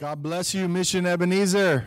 God bless you, Mission Ebenezer.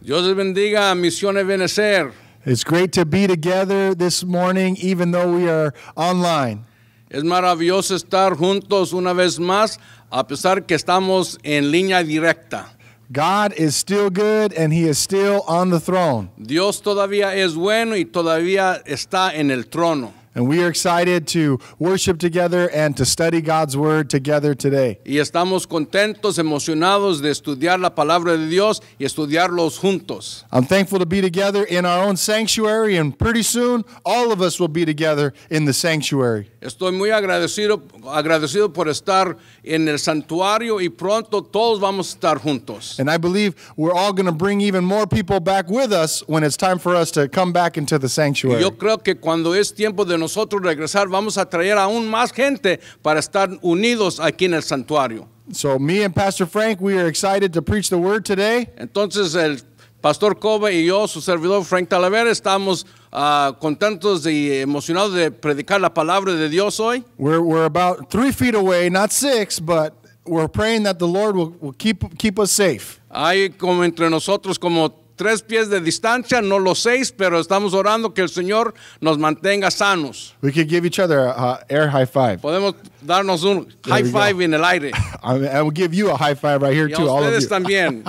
Dios les bendiga, Misión Ebenezer. It's great to be together this morning, even though we are online. Es maravilloso estar juntos una vez más, a pesar que estamos en línea directa. God is still good and he is still on the throne. Dios todavía es bueno y todavía está en el trono. And we are excited to worship together and to study God's word together today. Y estamos contentos, emocionados de estudiar la palabra de Dios y estudiarlos juntos. I'm thankful to be together in our own sanctuary and pretty soon all of us will be together in the sanctuary. Estoy muy agradecido agradecido por estar en el santuario y pronto todos vamos a estar juntos. And I believe we're all going to bring even more people back with us when it's time for us to come back into the sanctuary. Yo creo que cuando es tiempo de nosotros regresar, vamos a traer aún más gente para estar unidos aquí en el santuario. So me and Pastor Frank, we are excited to preach the word today. Entonces el Pastor Kobe y yo, su servidor Frank Talavera, estamos uh, contentos y emocionados de predicar la palabra de Dios hoy. We're, we're about three feet away, not six, but we're praying that the Lord will, will keep, keep us safe. Hay como entre nosotros como tres pies de distancia, no los seis, pero estamos orando que el Señor nos mantenga sanos. We can give each other a, air high five. Podemos darnos un high five en el aire. I will give you a high five right here too, all of you. también.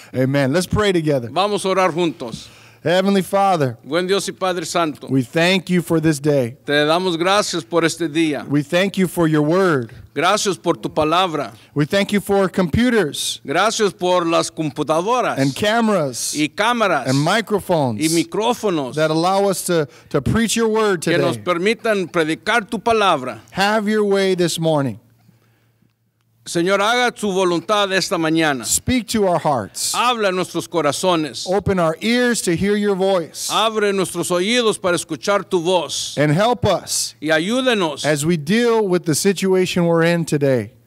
Amen. Let's pray together. Vamos a orar juntos. Heavenly Father, buen Dios y Padre Santo, we thank you for this day. Te damos gracias por este día. We thank you for your word. Gracias por tu palabra. We thank you for computers. Gracias por las computadoras. And cameras. Y cámaras. And microphones. Y micrófonos. That allow us to, to preach your word today. Que nos permitan predicar tu palabra. Have your way this morning. Señor, haga su voluntad esta mañana. Speak to Habla nuestros corazones. Abre nuestros oídos para escuchar tu voz. Y ayúdenos.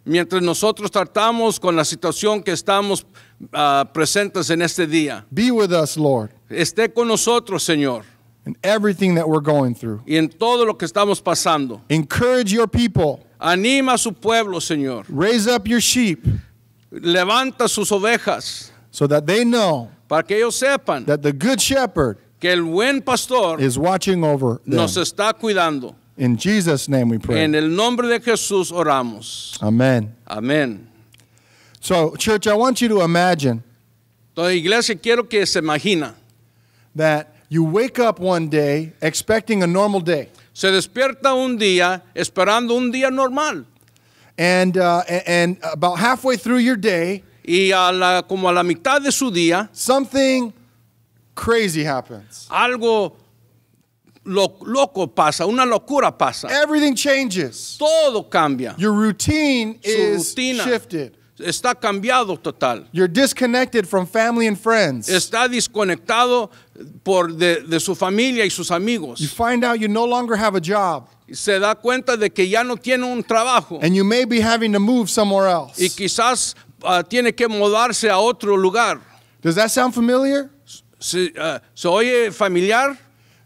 Mientras nosotros tratamos con la situación que estamos ah, presentes en este día. Esté con nosotros, Señor. Y en todo lo que estamos pasando. Encourage your people. Anima a su pueblo, Señor. Raise up your sheep Levanta sus ovejas so that they know para que ellos sepan that the good shepherd que el buen pastor is watching over them. nos está cuidando. In Jesus' name we pray. En el nombre de Jesús oramos. Amen. Amén. So, church, I want you to imagine Entonces, iglesia, quiero que se imagina that you wake up one day expecting a normal day. se despierta un día esperando un día normal. Uh, and, about halfway through your day, y a la, como a la mitad de su día, something crazy happens. Algo loco pasa, una locura pasa. Everything changes. Todo cambia. Your routine is shifted. está cambiado total. You're disconnected from family and friends. Está desconectado por de, de, su familia y sus amigos. You find out you no longer have a job. Se da cuenta de que ya no tiene un trabajo. And you may be having to move somewhere else. Y quizás uh, tiene que mudarse a otro lugar. Does that sound familiar? ¿Se, uh, ah, ¿se oye familiar?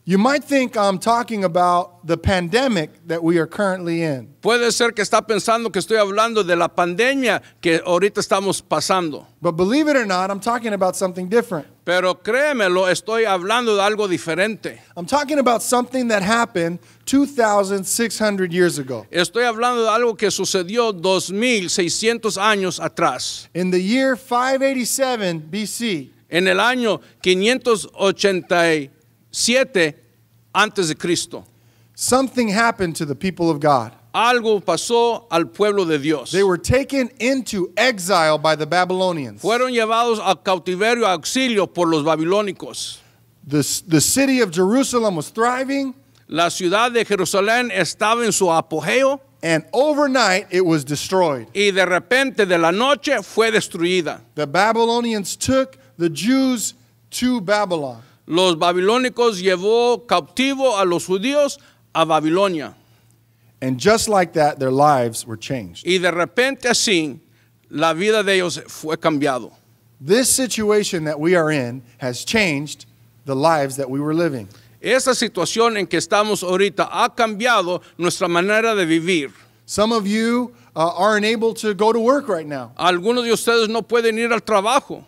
You might think I'm talking about the pandemic that we are currently in. Puede ser que está pensando que estoy hablando de la pandemia que ahorita estamos pasando. But believe it or not, I'm talking about something different. Pero créemelo, estoy hablando de algo diferente. I'm talking about something that happened 2600 years ago. Estoy hablando de algo que sucedió 2600 años atrás. In the year 587 BC. En el año 587 7 antes de Cristo. Something happened to the people of God. Algo pasó al pueblo de Dios. They were taken into exile by the Babylonians. Fueron llevados a cautiverio, a auxilio por los babilónicos. The, the city of Jerusalem was thriving. La ciudad de Jerusalén estaba en su apogeo. And overnight it was destroyed. Y de repente de la noche fue destruida. The Babylonians took the Jews to Babylon. los babilónicos llevó cautivo a los judíos a Babilonia. Y de repente así, la vida de ellos fue cambiado. Esta situation situación en que estamos ahorita ha cambiado nuestra manera de vivir. Algunos de ustedes no pueden ir al trabajo.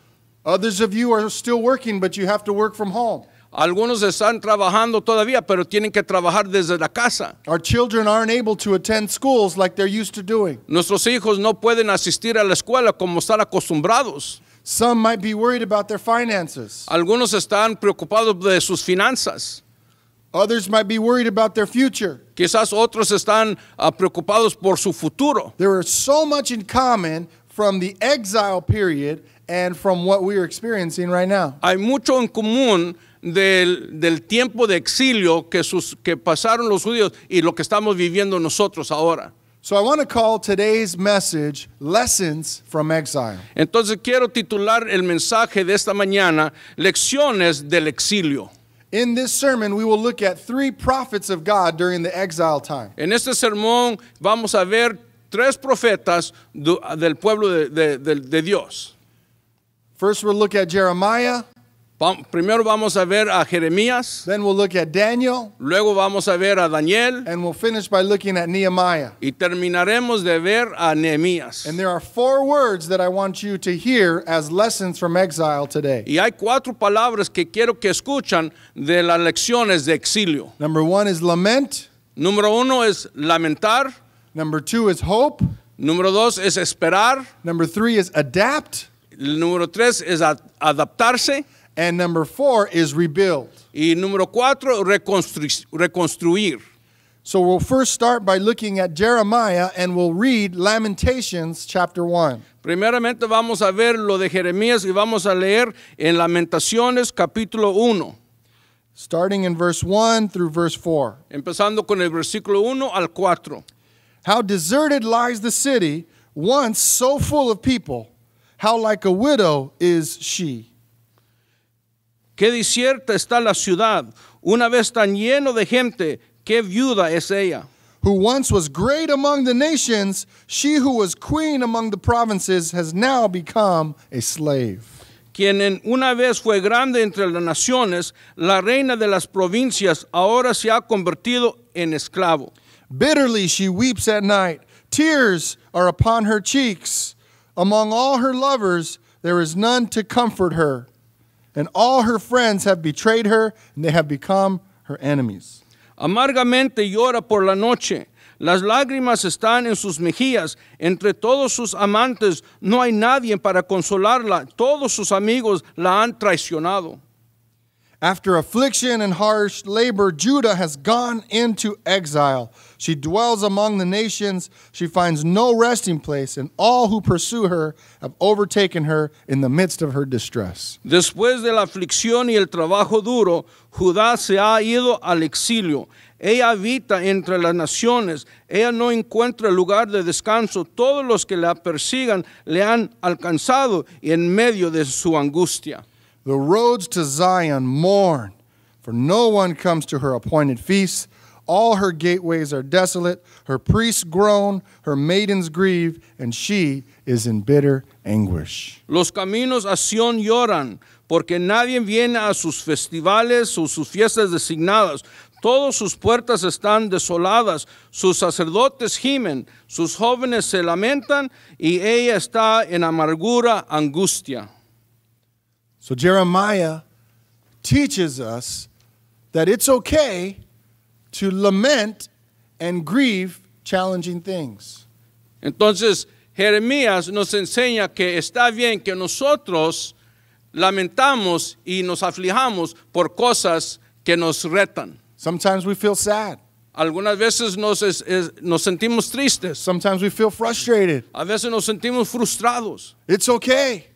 Others of you are still working, but you have to work from home. Algunos están trabajando todavía, pero tienen que trabajar desde la casa. Our children aren't able to attend schools like they're used to doing. Nuestros hijos no pueden asistir a la escuela como están acostumbrados. Some might be worried about their finances. Algunos están preocupados de sus finanzas. Others might be worried about their future. Quizás otros están uh, preocupados por su futuro. There is so much in common from the exile period and from what we are experiencing right now. Hay mucho en común del, del tiempo de exilio que, sus, que pasaron los judíos y lo que estamos viviendo nosotros ahora. So I want to call today's message Lessons from Exile. Entonces quiero titular el mensaje de esta mañana Lecciones del exilio. In this sermon, we will look at three prophets of God during the exile time. En este sermón vamos a ver tres profetas del pueblo de, de, de, de Dios. First we'll look at Jeremiah. Primero vamos a ver a Jeremías. Then we'll look at Daniel. Luego vamos a ver a Daniel. And we'll finish by looking at Nehemiah. Y terminaremos de ver a Nehemías. And there are four words that I want you to hear as lessons from exile today. Y hay cuatro palabras que quiero que escuchan de las lecciones de exilio. Number one is lament. Número uno es lamentar. Number two is hope. Número dos es esperar. Number three is adapt número tres es adaptarse. And number four is rebuild. Y número cuatro, reconstru reconstruir. So we'll first start by looking at Jeremiah and we'll read Lamentations chapter 1. Primeramente vamos a ver lo de Jeremías y vamos a leer en Lamentaciones capítulo 1. Starting in verse 1 through verse 4. Empezando con el versículo 1 al 4. How deserted lies the city, once so full of people. How like a widow is she? Qué desierta está la ciudad, una vez tan lleno de gente, qué viuda es ella. Who once was great among the nations, she who was queen among the provinces has now become a slave. Quien en una vez fue grande entre las naciones, la reina de las provincias, ahora se ha convertido en esclavo. Bitterly she weeps at night, tears are upon her cheeks. Among all her lovers, there is none to comfort her, and all her friends have betrayed her, and they have become her enemies. Amargamente llora por la noche. Las lágrimas están en sus mejillas. Entre todos sus amantes no hay nadie para consolarla. Todos sus amigos la han traicionado. After affliction and harsh labor, Judah has gone into exile. She dwells among the nations. She finds no resting place, and all who pursue her have overtaken her in the midst of her distress. Después de la aflicción y el trabajo duro, Judá se ha ido al exilio. Ella habita entre las naciones, ella no encuentra lugar de descanso. Todos los que la persigan le han alcanzado y en medio de su angustia. The roads to Zion mourn, for no one comes to her appointed feasts. All her gateways are desolate, her priests groan, her maidens grieve, and she is in bitter anguish. Los caminos a Sion lloran, porque nadie viene a sus festivales o sus fiestas designadas. Todas sus puertas están desoladas, sus sacerdotes gimen, sus jóvenes se lamentan, y ella está en amargura, angustia. So Jeremiah teaches us that it's okay to lament and grieve challenging things. Entonces, Jeremías nos enseña que está bien que nosotros lamentamos y nos aflijamos por cosas que nos retan. Sometimes we feel sad. Algunas veces nos, es, es, nos sentimos tristes. Sometimes we feel frustrated. A veces nos sentimos frustrados. It's okay.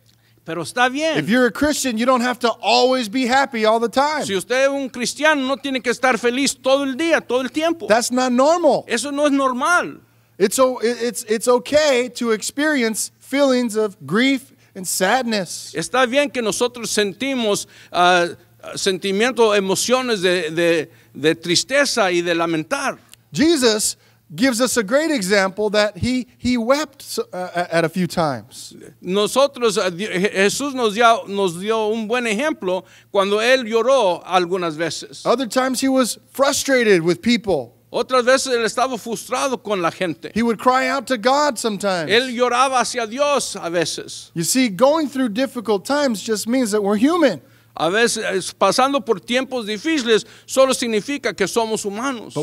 Pero está bien. If you're a Christian, you don't have to always be happy all the time. Si usted es un cristiano, no tiene que estar feliz todo el día, todo el tiempo. That's not normal. Eso no es normal. It's, it's, it's okay to experience feelings of grief and sadness. Está bien que nosotros sentimos uh, sentimientos, emociones de, de, de tristeza y de lamentar. Jesus gives us a great example that he, he wept uh, at a few times. Nosotros, eh, Jesús nos dio, nos dio un buen ejemplo cuando él lloró algunas veces. Other times he was frustrated with people. Otras veces él estaba frustrado con la gente. He would cry out to God sometimes. Él lloraba hacia Dios a veces. You see, going through difficult times just means that we're human. A veces eh, pasando por tiempos difíciles solo significa que somos humanos.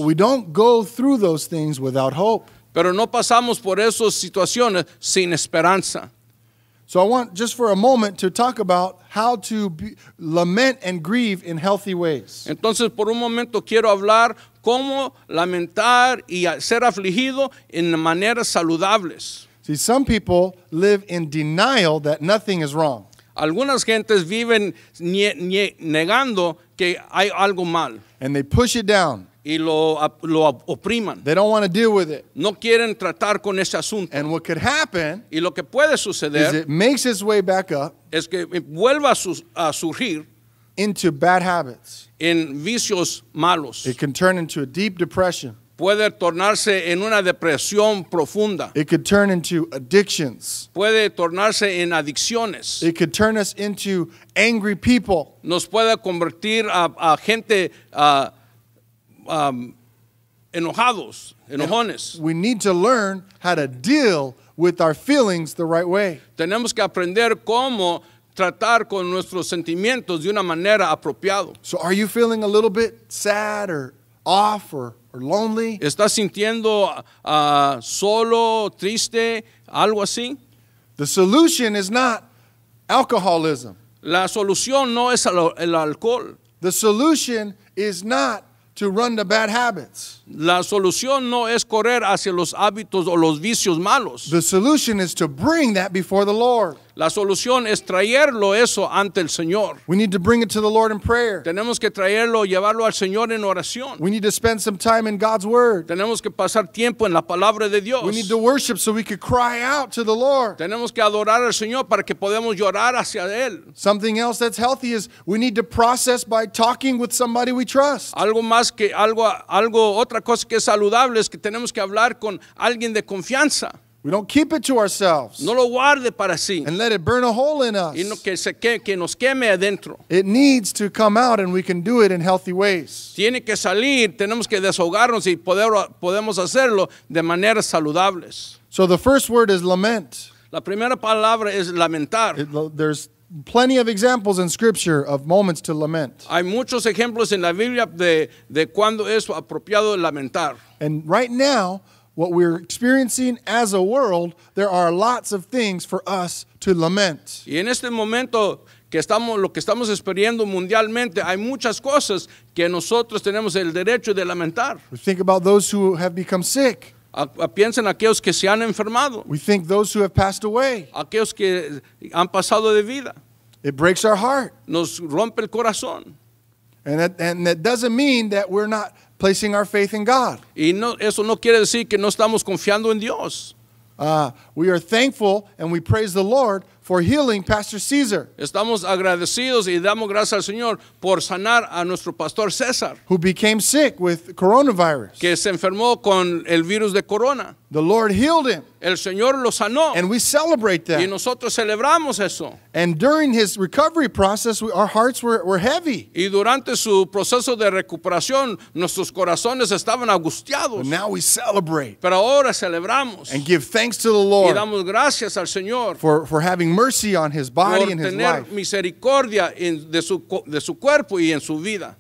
without Pero no pasamos por esas situaciones sin esperanza. Entonces por un momento quiero hablar cómo lamentar y ser afligido en maneras saludables. See, some people live in denial that nothing is wrong. Algunas gentes viven nie, nie, negando que hay algo mal. And they push it down. Y lo, lo opriman. They don't want to deal with it. No quieren tratar con ese asunto. And what could happen y lo que puede suceder is it makes its way back up es que vuelva a, su, a surgir into bad habits. En vicios malos. It can turn into a deep depression. Puede tornarse en una depresión profunda. It could turn into addictions. Puede tornarse en adicciones. It could turn us into angry people. Nos puede convertir a, a gente um, enojados, enojones. And we need to learn how to deal with our feelings the right way. Tenemos que aprender cómo tratar con nuestros sentimientos de una manera apropiada. So are you feeling a little bit sad or off or or lonely? ¿Estás sintiendo uh, solo, triste, algo así? The solution is not alcoholism. La solución no es el alcohol. The solution is not to run the bad habits. La solución no es correr hacia los hábitos o los vicios malos. The solution is to bring that before the Lord. La solución es traerlo eso ante el Señor. We need to bring it to the Lord in prayer. Tenemos que traerlo, llevarlo al Señor en oración. We need to spend some time in God's word. Tenemos que pasar tiempo en la palabra de Dios. We need to worship so we cry out to the Lord. Tenemos que adorar al Señor para que podamos llorar hacia él. Something else that's healthy is we need to process by talking with somebody we trust. Algo más que algo algo otra cosa que es saludable es que tenemos que hablar con alguien de confianza. We don't keep it to ourselves. No lo guarde para sí. And let it burn a hole in us. Y no, que, se que, que nos queme adentro. It needs to come out and we can do it in healthy ways. Tiene que salir, tenemos que desahogarnos y poder, podemos hacerlo de maneras saludables. So the first word is lament. La primera palabra es lamentar. It, there's plenty of examples in scripture of moments to lament. Hay muchos ejemplos en la Biblia de de cuando es apropiado lamentar. And right now what we're experiencing as a world, there are lots of things for us to lament. Y en este momento que estamos lo que estamos experimentando mundialmente, hay muchas cosas que nosotros tenemos el derecho de lamentar. We think about those who have become sick. A, a, piensen aquellos que se han enfermado. We think those who have passed away. Aquellos que han pasado de vida. It breaks our heart. Nos rompe el corazón. And that, and that doesn't mean that we're not placing our faith in God. Y no, eso no quiere decir que no estamos confiando en Dios. Uh, we are thankful and we praise the Lord for healing Pastor Caesar. Estamos agradecidos y damos gracias al Señor por sanar a nuestro pastor César, who became sick with coronavirus. que se enfermó con el virus de corona. The Lord healed him. El Señor lo sanó. And we celebrate that. Y nosotros celebramos eso. And during his recovery process, we, our hearts were, were heavy. Y durante su proceso de recuperación, nuestros corazones estaban angustiados. But now we celebrate. Pero ahora celebramos. And give thanks to the Lord. Y damos gracias al Señor. For, for having mercy on his body and his life. misericordia en, de, su, de su cuerpo y en su vida.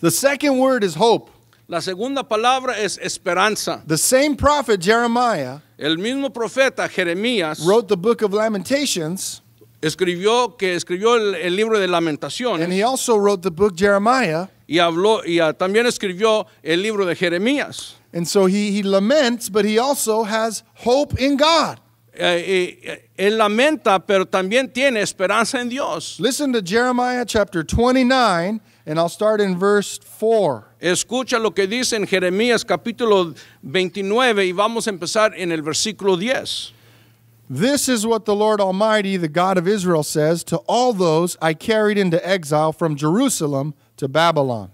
The second word is hope. La segunda palabra es esperanza. The same prophet Jeremiah El mismo profeta Jeremías wrote the book of Lamentations. Escribió que escribió el, el libro de Lamentaciones. And he also wrote the book Jeremiah. Y habló y uh, también escribió el libro de Jeremías. And so he, he laments, but he also has hope in God. Eh, eh, él lamenta, pero también tiene esperanza en Dios. Listen to Jeremiah chapter 29 and I'll start in verse 4. Escucha lo que dice en Jeremías capítulo 29 y vamos a empezar en el versículo 10. This is what the Lord Almighty, the God of Israel, says to all those I carried into exile from Jerusalem to Babylon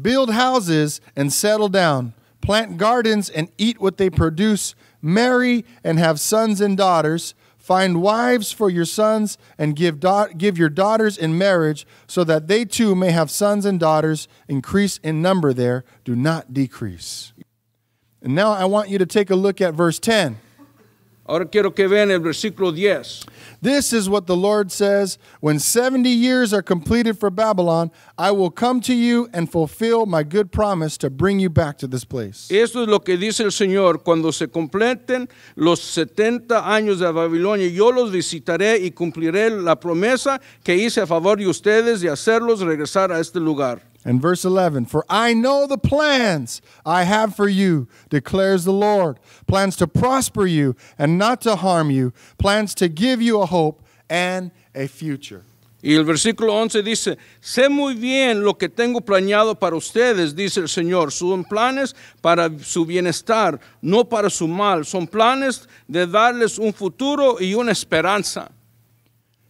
Build houses and settle down, plant gardens and eat what they produce marry and have sons and daughters. Find wives for your sons and give, da- give your daughters in marriage so that they too may have sons and daughters. Increase in number there, do not decrease. And now I want you to take a look at verse 10. Ahora quiero que vean el versículo 10. the Esto es lo que dice el Señor. Cuando se completen los 70 años de Babilonia, yo los visitaré y cumpliré la promesa que hice a favor de ustedes de hacerlos regresar a este lugar. And verse 11, for I know the plans I have for you, declares the Lord. Plans to prosper you and not to harm you. Plans to give you a hope and a future. Y el versículo 11 dice, sé muy bien lo que tengo planeado para ustedes, dice el Señor. Son planes para su bienestar, no para su mal. Son planes de darles un futuro y una esperanza.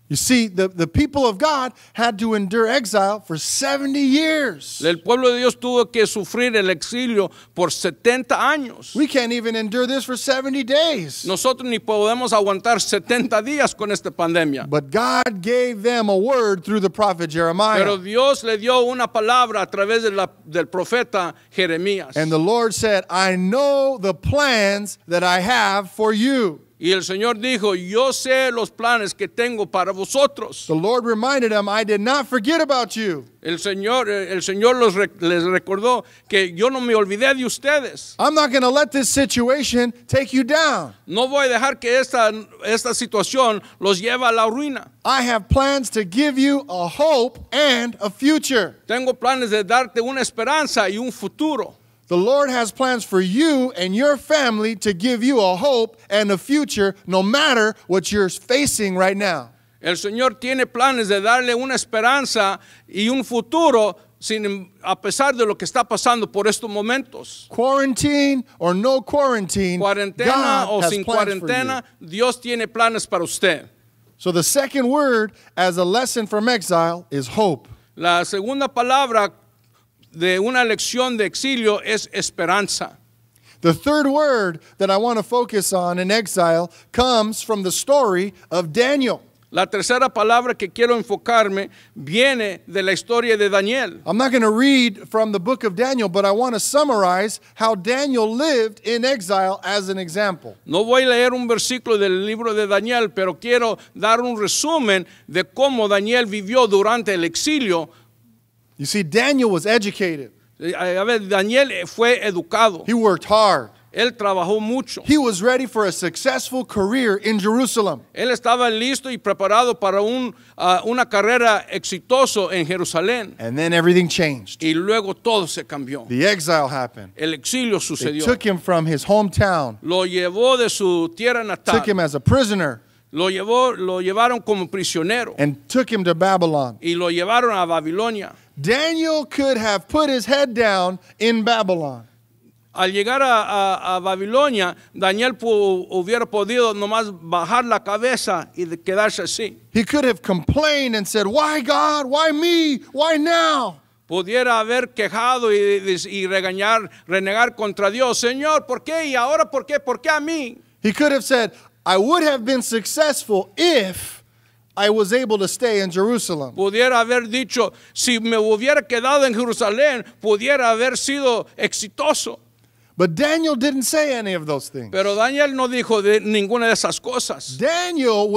You see, the, the people of God had to endure exile for 70 years. El pueblo de Dios tuvo que sufrir el exilio por 70 años. We can't even endure this for 70 days. Nosotros ni podemos aguantar 70 días con esta pandemia. But God gave them a word through the prophet Jeremiah. Pero Dios le dio una palabra a través de la, del profeta Jeremías. And the Lord said, "I know the plans that I have for you." Y el Señor dijo, yo sé los planes que tengo para vosotros. The Lord reminded them, I did not forget about you. El Señor, eh, el Señor los, les recordó que yo no me olvidé de ustedes. I'm not going to let this situation take you down. No voy a dejar que esta, esta situación los lleve a la ruina. I have plans to give you a hope and a future. Tengo planes de darte una esperanza y un futuro. The Lord has plans for you and your family to give you a hope and a future no matter what you're facing right now. El Señor tiene planes de darle una esperanza y un futuro sin, a pesar de lo que está pasando por estos momentos. Quarantine or no quarantine, cuarentena God o sin cuarentena, Dios tiene planes para usted. So the second word as a lesson from exile is hope. La segunda palabra de una lección de exilio es esperanza. third comes from the story of Daniel. La tercera palabra que quiero enfocarme viene de la historia de Daniel. from the lived in exile example. No voy a leer un versículo del libro de Daniel, pero quiero dar un resumen de cómo Daniel vivió durante el exilio You see, Daniel was educated. Eh, a ver, Daniel eh, fue educado. He worked hard. Él trabajó mucho. He was ready for a successful career in Jerusalem. Él estaba listo y preparado para un, uh, una carrera exitoso en Jerusalén. And then everything changed. Y luego todo se cambió. The exile happened. El exilio sucedió. They took him from his hometown. Lo llevó de su tierra natal. Took him as a prisoner. Lo, llevó, lo llevaron como prisionero. And took him to Babylon. Y lo llevaron a Babilonia. Daniel could have put his head down in Babylon. Al llegar a, a, a Babilonia, Daniel pu, hubiera podido nomás bajar la cabeza y quedarse así. He could have complained and said, Why God? Why me? Why now? Pudiera haber quejado y, y regañar, renegar contra Dios. Señor, ¿por qué? ¿Y ahora por qué? ¿Por qué a mí? He could have said, I would have been successful if. Pudiera haber dicho, si me hubiera quedado en Jerusalén, pudiera haber sido exitoso. Pero Daniel no dijo de ninguna de esas cosas. Daniel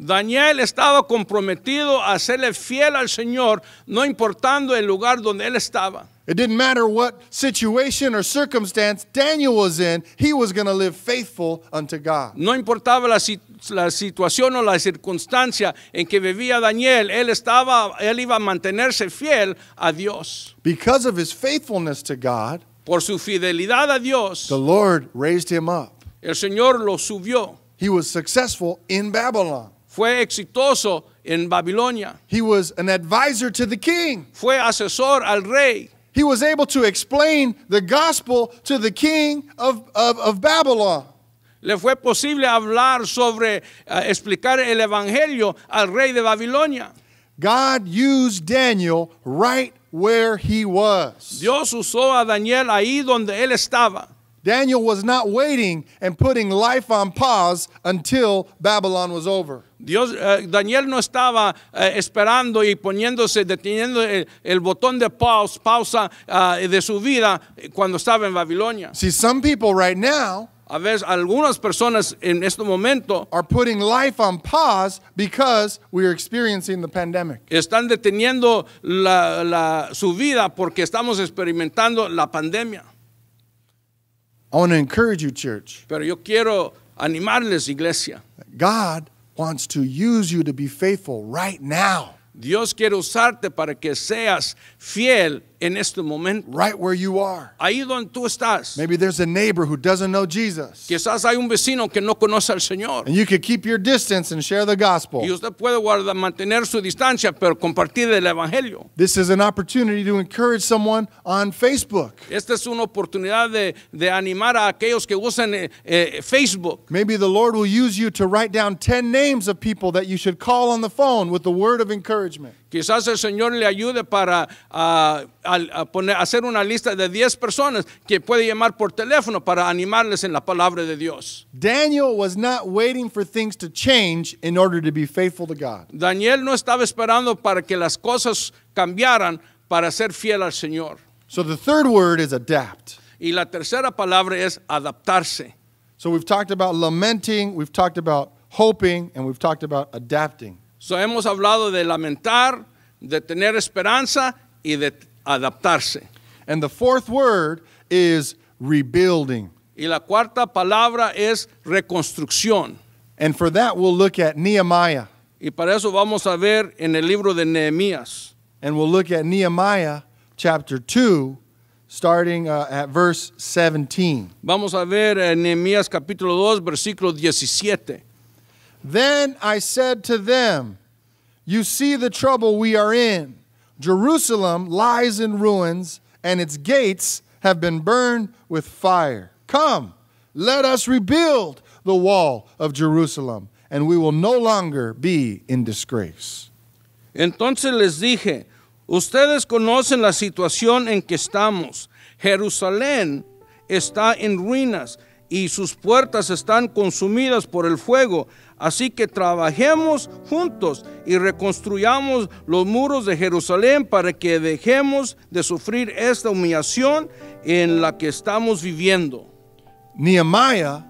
Daniel estaba comprometido a serle fiel al Señor, no importando el lugar donde él estaba. It didn't matter what situation or circumstance Daniel was in, he was going to live faithful unto God. No importaba la, la, situación o la circunstancia en que vivía Daniel, él estaba él iba a mantenerse fiel a Dios. Because of his faithfulness to God, por su fidelidad a Dios, the Lord raised him up. El Señor lo subió. He was successful in Babylon. Fue exitoso en Babilonia. He was an advisor to the king. Fue asesor al rey he was able to explain the gospel to the king of, of, of Babylon. Le fue posible hablar sobre, uh, explicar el evangelio al rey de Babilonia. God used Daniel right where he was. Dios usó a Daniel ahí donde él estaba. Daniel was not waiting and putting life on pause until Babylon was over. Dios, uh, Daniel no estaba uh, esperando y poniéndose, deteniendo el, el botón de pause, pausa uh, de su vida cuando estaba en Babilonia. See, some people right now a veces algunas personas en este momento are putting life on pause because we are experiencing the pandemic. Están deteniendo la, la, su vida porque estamos experimentando la pandemia. I want to encourage you, church. Pero yo quiero animarles, iglesia. God wants to use you to be faithful right now. Dios quiere usarte para que seas fiel en este momento. Right where you are. Ahí donde tú estás. Maybe there's a neighbor who doesn't know Jesus. Quizás hay un vecino que no conoce al Señor. And you can keep your distance and share the gospel. Y usted puede guardar, mantener su distancia, pero compartir el evangelio. This is an opportunity to encourage someone on Facebook. Esta es una oportunidad de, de animar a aquellos que usan eh, eh, Facebook. Maybe the Lord will use you to write down 10 names of people that you should call on the phone with the word of encouragement. Quizás el Señor le ayude para ah, hacer una lista de 10 personas que puede llamar por teléfono para animarles en la palabra de Dios. Daniel was not waiting for things to change in order to be faithful to God. no estaba esperando para que las cosas cambiaran para ser fiel al Señor. So the third word is adapt. Y la tercera palabra es adaptarse. So we've talked about lamenting, we've talked about hoping, and we've talked about adapting. So, hemos hablado de lamentar, de tener esperanza y de adaptarse. And the fourth word is rebuilding. Y la cuarta palabra es reconstrucción. And for that we'll look at Nehemiah. Y para eso vamos a ver en el libro de Nehemías. And we'll look at Nehemiah chapter 2 starting uh, at verse 17. Vamos a ver en Nehemías capítulo 2 versículo 17. Then I said to them, You see the trouble we are in. Jerusalem lies in ruins, and its gates have been burned with fire. Come, let us rebuild the wall of Jerusalem, and we will no longer be in disgrace. Entonces les dije, Ustedes conocen la situación en que estamos. Jerusalén está en ruinas y sus puertas están consumidas por el fuego. Así que trabajemos juntos y reconstruyamos los muros de Jerusalén para que dejemos de sufrir esta humillación en la que estamos viviendo. Nehemiah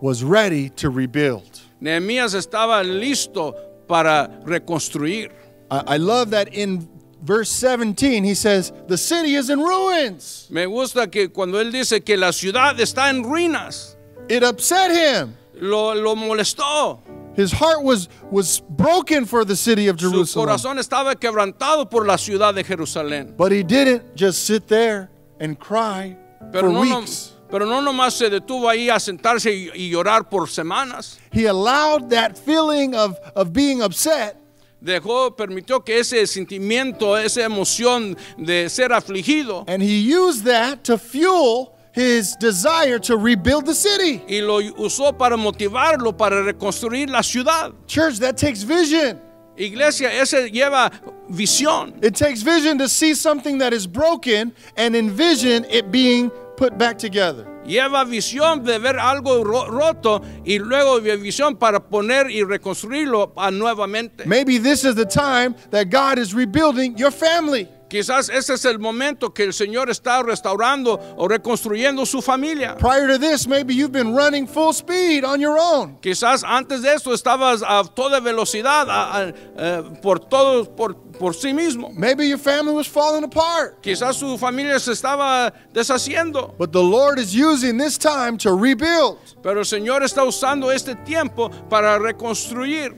was ready to rebuild. Nehemías estaba listo para reconstruir. I love that in verse 17, he says, the city is in ruins. Me gusta que cuando él dice que la ciudad está en ruinas. It upset him. Lo, lo molestó. His heart was, was broken for the city of Jerusalem. Su corazón estaba quebrantado por la ciudad de Jerusalén. But he didn't just sit there and cry pero for no, weeks. No, pero no nomás se detuvo ahí a sentarse y, y llorar por semanas. He allowed that feeling of, of being upset dejó, permitió que ese sentimiento, esa emoción de ser afligido. And he used that to fuel his desire to rebuild the city. Y lo usó para motivarlo para reconstruir la ciudad. Church, that takes vision. Iglesia, ese lleva visión. It takes vision to see something that is broken and envision it being put back together. lleva visión de ver algo roto y luego visión para poner y reconstruirlo nuevamente. Maybe this is the time that God is rebuilding your family. Quizás ese es el momento que el Señor está restaurando o reconstruyendo su familia. Quizás antes de esto estabas a toda velocidad eh, por todos por, por sí mismo. Quizás su familia se estaba deshaciendo. Pero el Señor está usando este tiempo para reconstruir.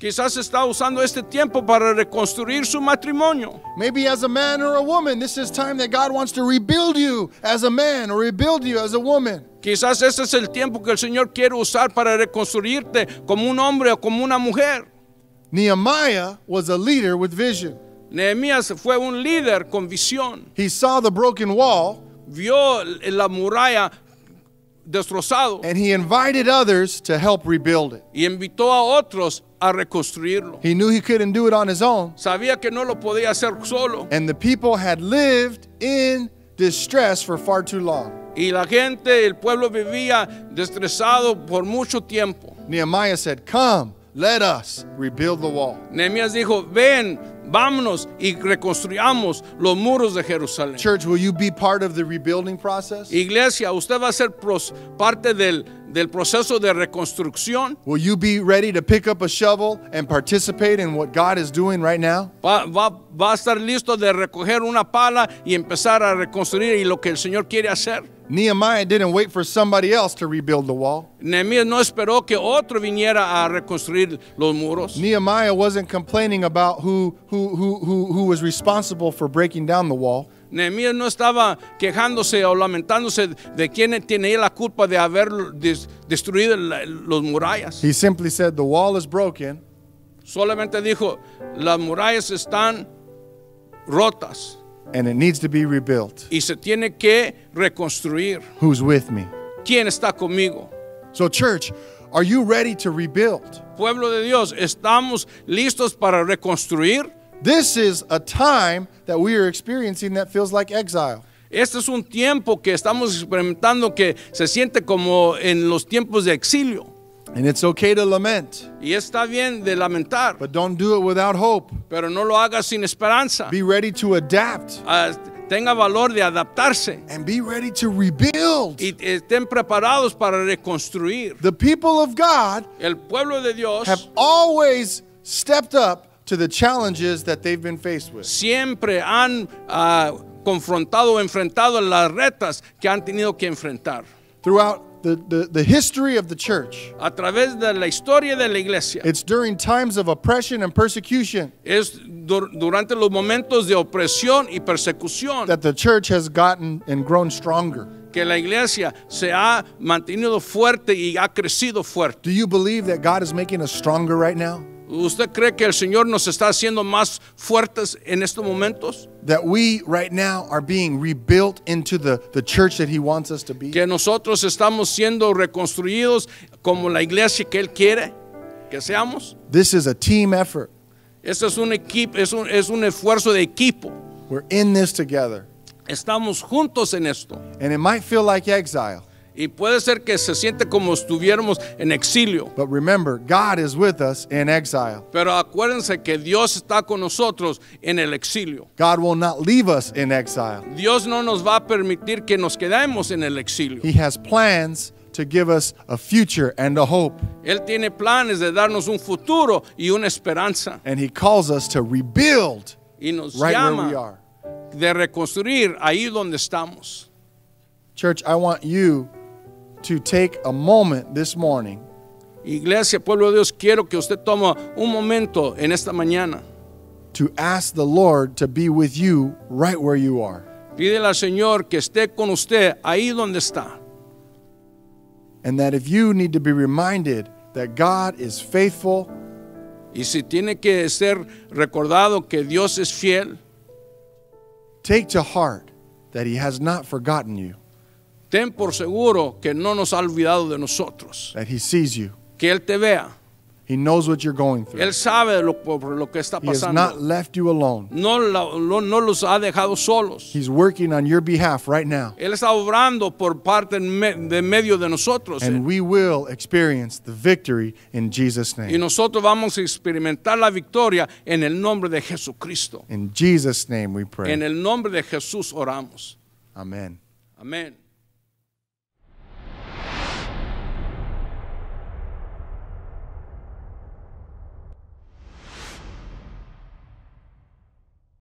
Quizás está usando este tiempo para reconstruir su matrimonio. Maybe as a man or a woman, this is time that God wants to rebuild you as a man or rebuild you as a woman. Quizás ese es el tiempo que el Señor quiere usar para reconstruirte como un hombre o como una mujer. Nehemiah was a leader with vision. Nehemías fue un líder con visión. He saw the broken wall. Vio la muralla destrozado. And he invited others to help rebuild it. Y invitó a otros a reconstruirlo. He knew he couldn't do it on his own. Sabía que no lo podía hacer solo. And the people had lived in distress for far too long. Y la gente, el pueblo vivía destresado por mucho tiempo. Nehemiah said, "Come, let us rebuild the wall." Nehemías dijo, "Ven, vámonos y reconstruyamos los muros de Jerusalén." Church, will you be part of the rebuilding process? Iglesia, usted va a ser parte del del proceso de reconstrucción. Will you be ready to pick up a shovel and participate in what God is doing right now? Va, va, va a estar listo de recoger una pala y empezar a reconstruir y lo que el Señor quiere hacer. Nehemiah didn't wait for somebody else to rebuild the wall. Nehemiah no esperó que otro viniera a reconstruir los muros. Nehemiah wasn't complaining about who who who who, who was responsible for breaking down the wall. Nehemías no estaba quejándose o lamentándose de quién tiene la culpa de haber destruido los murallas. He simply said, The wall is broken. Solamente dijo, las murallas están rotas. Y se tiene que reconstruir. with me? ¿Quién está conmigo? So, church, are you ready to rebuild? Pueblo de Dios, ¿estamos listos para reconstruir? This is a time that we are experiencing that feels like exile. Este es un tiempo que estamos experimentando que se siente como en los tiempos de exilio. And it's okay to lament. Y está bien de lamentar. But don't do it without hope. Pero no lo hagas sin esperanza. Be ready to adapt. Uh, tenga valor de adaptarse. And be ready to rebuild. Y estén preparados para reconstruir. The people of God El pueblo de Dios have always stepped up to the challenges that they've been faced with. Siempre han uh, confrontado, enfrentado las retas que han tenido que enfrentar. Throughout the, the, the, history of the church. A través de la historia de la iglesia. It's during times of oppression and persecution. Es dur durante los momentos de opresión y persecución. That the church has gotten and grown stronger. Que la iglesia se ha mantenido fuerte y ha crecido fuerte. Do you believe that God is making us stronger right now? ¿Usted cree que el Señor nos está haciendo más fuertes en estos momentos? Que nosotros estamos siendo reconstruidos como la iglesia que él quiere que seamos. This is a team effort. Este es un equipo, es un, es un esfuerzo de equipo. We're in this together. Estamos juntos en esto. And it might feel like exile. Y puede ser que se siente como estuviéramos en exilio. But remember, God is with us in exile. Pero acuérdense que Dios está con nosotros en el exilio. God will not leave us in exile. Dios no nos va a permitir que nos quedemos en el exilio. He has plans to give us a future and a hope. Él tiene planes de darnos un futuro y una esperanza. And he calls us to rebuild y nos right llama where we are. de reconstruir ahí donde estamos. Church, I want you to take a moment this morning. Iglesia, pueblo de Dios, quiero que usted toma un momento en esta mañana. To ask the Lord to be with you right where you are. Pídele al Señor que esté con usted ahí donde está. And that if you need to be reminded that God is faithful. Y si tiene que ser recordado que Dios es fiel. Take to heart that he has not forgotten you. Ten por seguro que no nos ha olvidado de nosotros. That he sees you. Que él te vea. He knows what you're going through. Él sabe lo, lo que está pasando. He has not left you alone. No, lo, no los ha dejado solos. He's working on your behalf right now. Él está obrando por parte de medio de nosotros. And we will experience the victory in Jesus name. Y nosotros vamos a experimentar la victoria en el nombre de Jesucristo. In Jesus name we pray. En el nombre de Jesús oramos. Amen. Amen.